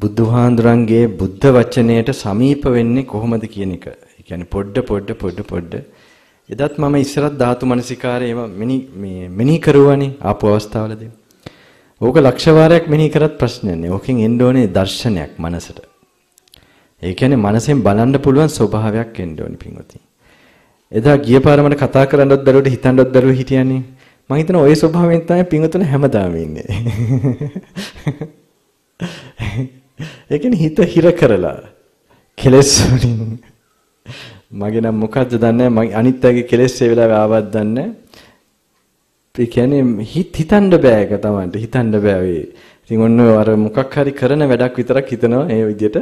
බුදුහාඳුරන්ගේ බුද්ධ වචනයට සමීප වෙන්නේ කොහොමද කියන එක. ඒ කියන්නේ පොඩ පොඩ පොඩ පොඩ එදත් මම ඉස්සරත් ධාතු මනසිකාරය ඒවා මේ මෙනෙහි කරුවානේ ආපු අවස්ථාවලදී. ඕක ලක්ෂ වාරයක් මෙනෙහි කරත් ප්‍රශ්නයක් නෑ. ඕකෙන් එන්න ඕනේ දර්ශනයක් මනසට. ඒ කියන්නේ මනසෙන් බලන්න පුළුවන් ස්වභාවයක් එන්න ඕනේ පින්වතුනි. එදා ගිය පාර මට කතා කරන්නවත් බැරුවට හිතන්නවත් බැරුව හිටියන්නේ. මම හිතන ওই ස්වභාවයෙන් තමයි පින්වතුන හැමදාම ඉන්නේ. ඒ කියන්නේ හිත හිර කරලා කෙලස් වලින් මගේ නම් මොකද්ද දන්නේ නැහැ. අනිත් අයගේ කෙලස් ඒ වෙලාවේ ආවත් දන්නේ නැහැ. ඒ කියන්නේ හිතන්න බෑ ඒක Tamanට. හිතන්න බෑ ඒ. ඉතින් ඔන්න අර මොකක් හරි කරන වැඩක් විතරක් හිතනවා මේ විදිහට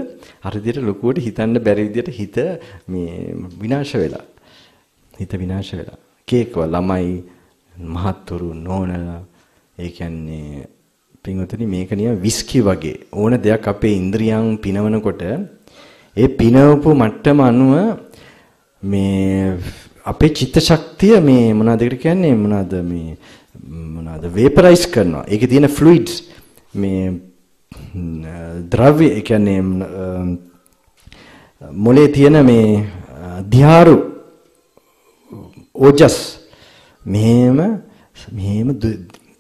අර විදිහට ලොකුවට හිතන්න බැරි විදිහට හිත මේ විනාශ වෙලා හිත විනාශ වෙලා කේකව ළමයි මහත්තුරු නෝනලා ඒ කියන්නේ පින්වතුනි මේක නිකන් විස්කි වගේ ඕන දෙයක් අපේ ඉන්ද්‍රියන් පිනවනකොට ඒ පිනවපු මට්ටම අනුව මේ අපේ චිත්ත ශක්තිය මේ මොනවද කියන්නේ මොනවද මේ මොනවද වේපරයිස් කරනවා. ඒකේ තියෙන ෆ්ලුයිඩ්ස් මේ ද්‍රව්‍ය ඒ කියන්නේ මොලේ තියෙන මේ දිහාරු ඕජස් මෙහෙම මෙහෙම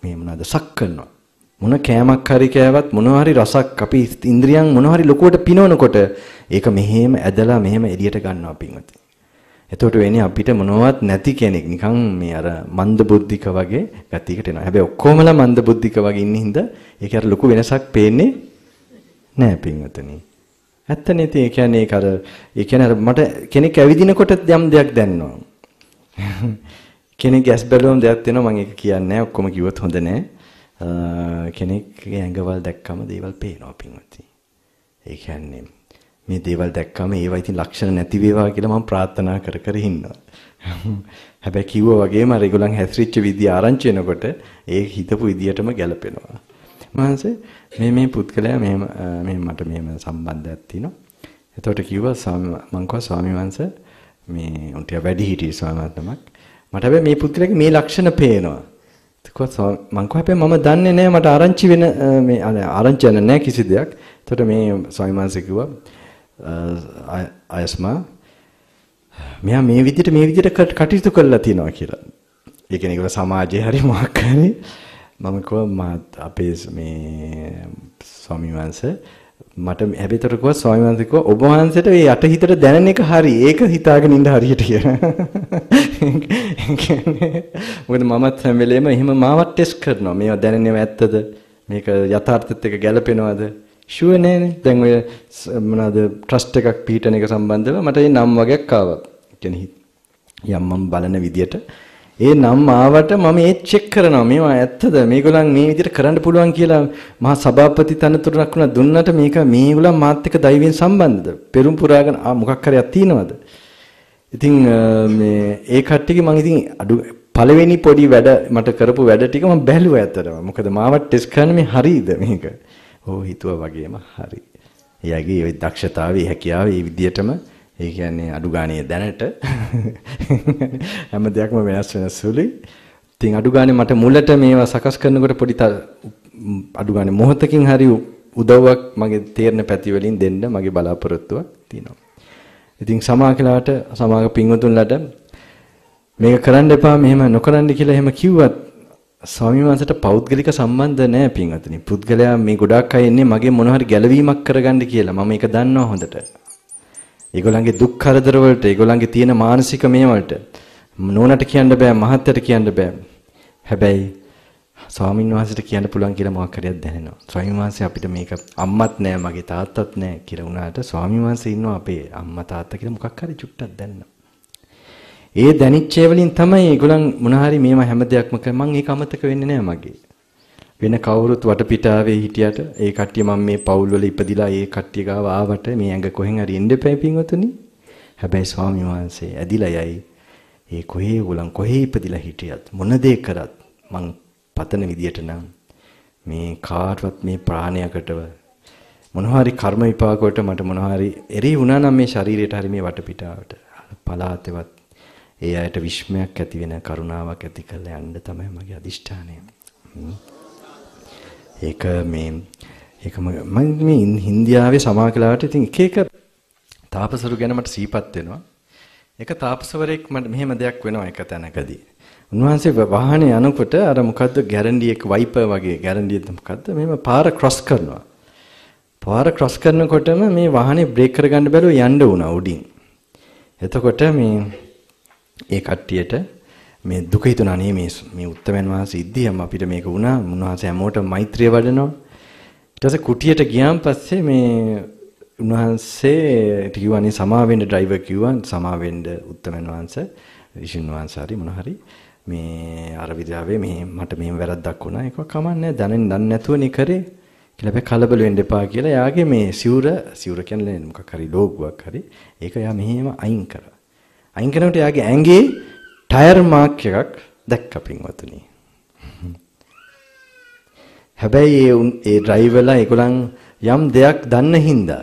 මේ මොනවද සක් කරනවා. මොන කෑමක් හරි කෑවත් මොනවා හරි රසක් අපි ඉන්ද්‍රියන් මොනවා හරි ලොකුවට පිනවනකොට ඒක මෙහෙම ඇදලා මෙහෙම එළියට ගන්නවා පින්වතුනි. එතකොට වෙන්නේ අපිට මොනවත් නැති කෙනෙක් නිකන් මේ අර මන්දබුද්ධික වගේ ගතියකට එනවා. හැබැයි ඔක්කොමලා මන්දබුද්ධික වගේ ඉන්න හින්දා ඒක අර ලොකු වෙනසක් පේන්නේ නෑ පින්වතනි. ඇත්තනේ ඉතින් ඒ කියන්නේ ඒක අර ඒ කියන්නේ අර මට කෙනෙක් ඇවිදිනකොට යම් දෙයක් දැනනවා. කෙනෙක් ඇස් බැලුවම දෙයක් දෙනවා මම ඒක කියන්නේ නෑ ඔක්කොම කිව්වොත් හොඳ නෑ. කෙනෙක්ගේ ඇඟවල් දැක්කම දේවල් පේනවා පින්වත්නි. ඒ කියන්නේ මේ දේවල් දැක්කම ඒවා ඉතින් ලක්ෂණ නැති වේවා කියලා මම ප්‍රාර්ථනා කර කර ඉන්නවා. හැබැයි කිව්වා වගේම අර ඒගොල්ලන් හැසිරිච්ච විදිය ආරංචි වෙනකොට ඒ හිතපු විදියටම ගැලපෙනවා. මහන්සේ මේ මේ පුත්කලයා මෙහෙම මේ මට මෙහෙම සම්බන්ධයක් තියෙනවා. එතකොට කිව්වා මං කිව්වා ස්වාමීන් වහන්සේ මේ උන්ට වැඩි හිටිය ස්වාමීන් වහන්සේමක් මට හැබැයි මේ පුත්කලයාගේ මේ ලක්ෂණ පේනවා. කොහොත් මං කෝ හැබැයි මම දන්නේ නැහැ මට ආරංචි වෙන මේ ආරංචි යන නැහැ කිසි දෙයක්. එතකොට මේ ස්වාමීන් වහන්සේ කිව්වා අයස්මා මෙයා මේ විදිහට මේ විදිහට කටයුතු කරලා තිනවා කියලා. ඒ කියන්නේ ඒක සමාජයේ හරි මොකක් හරි මම කිව්වා අපේ මේ ස්වාමීන් වහන්සේ මට හැබැයිතර කිව්වා ස්වාමීන් වහන්සේ කිව්වා ඔබ වහන්සේට මේ යටහිතට දැනෙන එක හරි. ඒක හිතාගෙන ඉන්න හරියට කියලා. මොකද මමත් හැම වෙලේම එහෙම මාවත් ටෙස්ට් කරනවා. මේවා දැනෙන්නේ ඇත්තද? මේක යථාර්ථයත් එක්ක ගැලපෙනවද? ෂුවර් නෑනේ. දැන් ඔය මොනවාද ට්‍රස්ට් එකක් පිටන එක සම්බන්ධව මට මේ නම් වගේක් ආවා. කියන්නේ යම් මම බලන විදියට ඒ නම් ආවට මම ඒත් චෙක් කරනවා මේවා ඇත්තද මේගොල්ලන් මේ විදිහට කරන්න පුළුවන් කියලා මහා සභාපති තනතුරක් වුණා දුන්නට මේක මේගොල්ලන් මාත් එක්ක දෛවයෙන් සම්බන්ධද පෙරම් පුරාගෙන මොකක් හරි තියනවද ඉතින් මේ ඒ කට්ටියගේ මම ඉතින් අඩු පළවෙනි පොඩි වැඩ මට කරපු වැඩ ටික මම බැලුවා ඇත්තටම මොකද මාව ටෙස්ට් කරන්න මේ හරියද මේක ඕ හිතුවා වගේම හරි එයාගේ ওই දක්ෂතාවය හැකියාව ඒ විදිහටම ඒ කියන්නේ අඩු ගානේ දැනට හැම දෙයක්ම වෙනස් වෙන සුළුයි. ඉතින් අඩු ගානේ මට මුලට මේවා සකස් කරනකොට පොඩි අඩු ගානේ මොහොතකින් හරි උදව්වක් මගේ තේරෙන පැති වලින් දෙන්න මගේ බලාපොරොත්තුවක් තියෙනවා. ඉතින් සමාකලාට සමාග පින්වතුන්ලට මේක කරන්න එපා මෙහෙම නොකරන්න කියලා එහෙම කිව්වත් ස්වාමීන් වහන්සේට පෞද්ගලික සම්බන්ධ නැහැ පින්වතුනි. පුද්ගලයා මේ ගොඩාක් අය එන්නේ මගේ මොන හරි ගැළවීමක් කරගන්න කියලා. මම ඒක දන්නවා හොඳට. ඒගොල්ලන්ගේ දුක් කරදර වලට, ඒගොල්ලන්ගේ තියෙන මානසික මේවලට නෝනට කියන්න බෑ, මහත්තයට කියන්න බෑ. හැබැයි ස්වාමීන් වහන්සේට කියන්න පුළුවන් කියලා මොකක් හරියක් දැනෙනවා. ස්වාමීන් වහන්සේ අපිට මේක අම්මත් නෑ, මගේ තාත්තත් නෑ කියලා වුණාට ස්වාමීන් වහන්සේ ඉන්නවා අපේ අම්මා තාත්තා කියලා මොකක් හරි චුට්ටක් දැනෙනවා. ඒ දැනිච්ච වලින් තමයි ඒගොල්ලන් මොනහරි මේව හැම දෙයක්ම කර මම ඒක අමතක වෙන්නේ නෑ මගේ. වෙන කවුරුත් වටපිටාවේ හිටියට ඒ කට්ටිය මම මේ පවුල් වල ඉපදිලා ඒ කට්ටිය ගාව ආවට මේ ඇඟ කොහෙන් හරි ඉන්න එපයි පින්වතුනි. හැබැයි ස්වාමීන් වහන්සේ ඇදිලා යයි. ඒ කොහේ උලන් කොහේ ඉපදිලා හිටියත් මොන දේ කරත් මං පතන විදියට නම් මේ කාටවත් මේ ප්‍රාණයකටව මොනවාරි කර්ම විපාකවලට මට මොනවාරි එරි වුණා නම් මේ ශරීරයට හරි මේ වටපිටාවට පලාතෙවත් ඒ අයට විශ්මයක් ඇති වෙන කරුණාවක් ඇති කරලා යන්න තමයි මගේ අදිෂ්ඨානය. ඒක මේ ඒකම මම මේ ඉන්දියාවේ සමාජලාවට ඉතින් එක එක තාපසවරු ගැන මට සීපත් වෙනවා. එක තාපසවරයෙක් මට මෙහෙම දෙයක් වෙනවා එක තැනකදී. උන්වහන්සේ වාහනේ යනකොට අර මොකද්ද ගැරන්ඩි එක වයිපර් වගේ ගැරන්ඩියද මොකද්ද මෙහෙම පාර ක්‍රොස් කරනවා. පාර ක්‍රොස් කරනකොටම මේ වාහනේ බ්‍රේක් කරගන්න බැරුව යන්න වුණා උඩින්. එතකොට මේ ඒ කට්ටියට මේ දුක හිතුණා නේ මේ මේ උත්තරමන් වහන්සේ ඉද්දියම අපිට මේක වුණා. උන්වහන්සේ හැමෝටම මෛත්‍රිය වඩනවා. ඊට පස්සේ කුටියට ගියාන් පස්සේ මේ උන්වහන්සේ කිව්වානේ සමා වෙන්න ඩ්‍රයිවර් කිව්වා සමා වෙන්න උත්තරමන් වහන්සේ විෂින් වහන්සේ හරි මොන හරි මේ අර විද්‍යාවේ මේ මට මෙහෙම වැරද්දක් වුණා. ඒක කමන්නේ දැනෙන් දන්නේ නැතුවනේ කරේ. කියලා හැබැයි කලබල වෙන්න එපා කියලා එයාගේ මේ සිවුර සිවුර කියන්නේ මොකක් හරි ලෝගුවක් හරි ඒක එයා මෙහෙම අයින් කරා. අයින් කරනකොට එයාගේ ඇඟේ ටයර් මාක් එකක් දැක්ක පින්වතුනි. හැබැයි ඒ ඒ ඩ්‍රයිවර්ලා ඒගොල්ලන් යම් දෙයක් දන්න හින්දා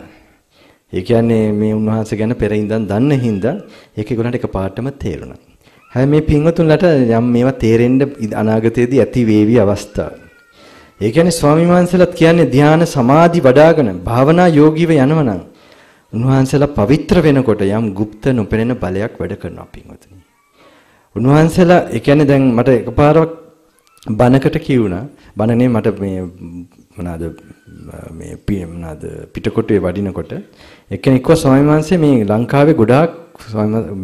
ඒ කියන්නේ මේ උන්වහන්සේ ගැන පෙර ඉඳන් දන්න හින්දා ඒක ඒගොල්ලන්ට එකපාරටම තේරුණා. හැබැයි මේ පින්වතුන්ලට යම් මේවා තේරෙන්න අනාගතයේදී ඇති වේවි අවස්ථාව. ඒ කියන්නේ ස්වාමීන් වහන්සේලාත් කියන්නේ ධානා සමාධි වඩ아가න භාවනා යෝගීව යනවනම් උන්වහන්සේලා පවිත්‍ර වෙනකොට යම් গুপ্ত නොපෙනෙන බලයක් වැඩ කරනවා පින්වතුනි. උන්වහන්සේලා ඒ කියන්නේ දැන් මට එකපාරක් බණකට කියුණා බණනේ මට මේ මොනවාද මේ මොනවාද පිටකොටුවේ වඩිනකොට එක්කෙනෙක්ව ස්වාමීන් වහන්සේ මේ ලංකාවේ ගොඩාක්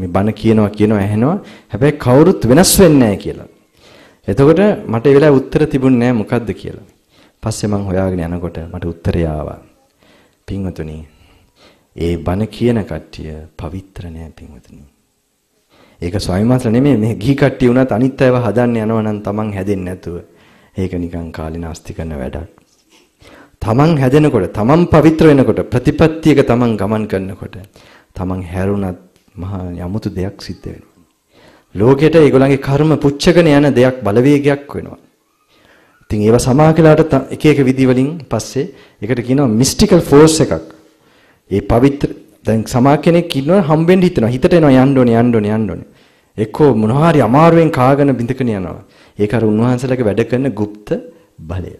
මේ බණ කියනවා කියනවා ඇහෙනවා හැබැයි කවුරුත් වෙනස් වෙන්නේ කියලා. එතකොට මට ඒ වෙලාවේ උත්තර තිබුණේ නැහැ මොකද්ද කියලා. පස්සේ මං හොයාගෙන යනකොට මට උත්තරය ආවා. පින්වතුනි, ඒ බණ කියන කට්ටිය පවිත්‍ර නෑ පින්වතුනි. ඒක ස්වාමීන් වහන්සේලා නෙමෙයි මේ ගිහි කට්ටිය උනත් අනිත් අයව හදන්න යනවා නම් Taman හැදෙන්නේ නැතුව. ඒක නිකන් කාලේ නාස්ති කරන වැඩක්. Taman හැදෙනකොට Taman පවිත්‍ර වෙනකොට ප්‍රතිපත්තියක Taman ගමන් කරනකොට Taman හැරුණත් මහා යමුතු දෙයක් සිද්ධ වෙනවා. ලෝකෙට ඒගොල්ලන්ගේ කර්ම පුච්චගෙන යන දෙයක් බලවේගයක් වෙනවා. ඉතින් ඒවා සමාකලාට එක එක විදි වලින් පස්සේ ඒකට කියනවා මිස්ටිකල් ෆෝස් එකක්. ඒ පවිත්‍ර දැන් සමා කෙනෙක් ඉන්නවා හම්බෙන්න හිතනවා. හිතට එනවා යන්න ඕනේ යන්න ඕනේ යන්න ඕනේ. එක්කෝ මොනවා හරි අමාරුවෙන් කාගෙන බින්දකන යනවා. ඒක අර උන්වහන්සේලාගේ වැඩ කරන গুপ্ত බලය.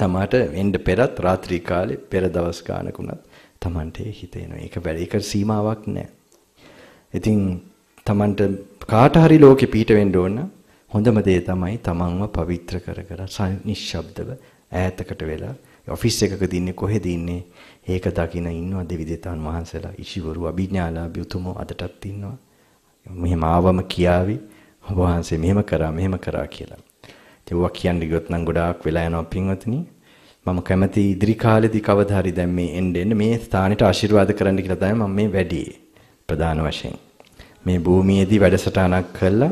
සමහරට එන්න පෙරත් රාත්‍රී කාලේ පෙර දවස් ගානකුණත් Tamante හිතේනවා. ඒක වැඩ ඒක සීමාවක් නැහැ. ඉතින් Tamante කාට හරි ලෝකෙ පීඩ වෙන්න ඕන හොඳම දේ තමයි Tamanව පවිත්‍ර කර කර නිශ්ශබ්දව ඈතකට වෙලා ඔෆිස් එකකද ඉන්නේ කොහෙද ඉන්නේ? ඒක දකින ඉන්නවා දෙවි දෙවියන් වහන්සේලා, ඉෂිවරු, අභිඥාලාභී උතුමෝ අදටත් ඉන්නවා. මෙහෙම ආවම කියාවි ඔබ වහන්සේ මෙහෙම කරා මෙහෙම කරා කියලා. ඉතින් ඔවා කියන්න ගියොත් නම් ගොඩාක් වෙලා යනවා පින්වත්නි. මම කැමති ඉදිරි කාලෙදී කවදා හරි දැන් මේ එන්න එන්න මේ ස්ථානෙට ආශිර්වාද කරන්න කියලා තමයි මම මේ වැඩේ ප්‍රධාන වශයෙන්. මේ භූමියේදී වැඩසටහනක් කළා.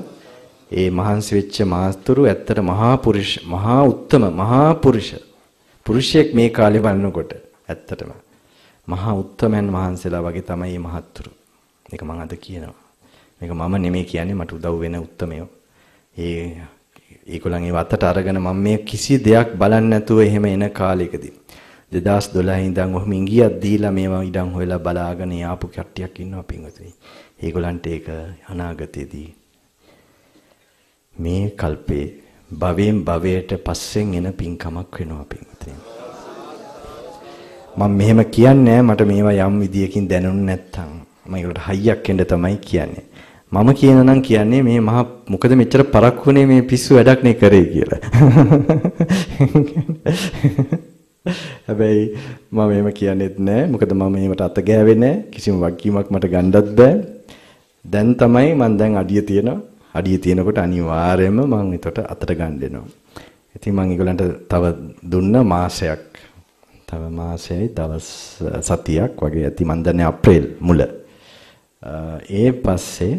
ඒ මහන්සි වෙච්ච මාස්තුරු ඇත්තට මහා පුරුෂ, මහා උත්තම, මහා පුරුෂ පුරුෂයෙක් මේ කාලේ බලනකොට ඇත්තටම මහා උත්තමයන් වහන්සේලා වගේ තමයි මේ මහත්තුරු. මේක මම අද කියනවා. මේක මම නෙමෙයි කියන්නේ මට උදව් වෙන උත්තමයෝ. ඒ ඒගොල්ලන් ඒ වතට අරගෙන මම මේ කිසි දෙයක් බලන්නේ නැතුව එහෙම එන කාලෙකදී 2012 ඉඳන් ඔහොම ඉංගියක් දීලා මේවා ඉඩම් හොයලා බලාගෙන ආපු කට්ටියක් ඉන්නවා පින්වතුනි. ඒගොල්ලන්ට ඒක අනාගතයේදී මේ කල්පේ භවෙන් භවයට පස්සෙන් එන පින්කමක් වෙනවා පින්. මම මෙහෙම කියන්නේ මට මේවා යම් විදියකින් දැනුනේ නැත්තම් මම ඒකට හයියක් එන්න තමයි කියන්නේ. මම කියනනම් කියන්නේ මේ මහා මොකද මෙච්චර පරක්කුනේ මේ පිස්සු වැඩක් නේ කරේ කියලා. හැබැයි මම එහෙම කියන්නේත් නැහැ. මොකද මම මේවට අත ගෑවේ නැහැ. කිසිම වගකීමක් මට ගන්නවත් බෑ. දැන් තමයි මම දැන් අඩිය තියෙනවා. අඩිය තියෙනකොට අනිවාර්යයෙන්ම මම ඒකට අතට ගන්න දෙනවා. ඉතින් මම ඒගොල්ලන්ට තව දුන්න මාසයක් තව මාසයයි දවස් සතියක් වගේ ඇති මන් දන්නේ අප්‍රේල් මුල. ඒ පස්සේ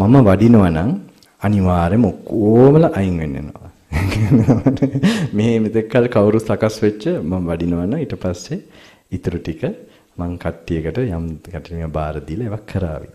මම වඩිනවා නම් අනිවාර්යයෙන්ම ඔක්කොමලා අයින් වෙන්න යනවා. මේ මෙතෙක් කල කවුරු සකස් වෙච්ච මම වඩිනවා නම් ඊට පස්සේ ඊටු ටික මං කට්ටියකට යම් කට්ටියම බාර දීලා ඒවක් කරાવી.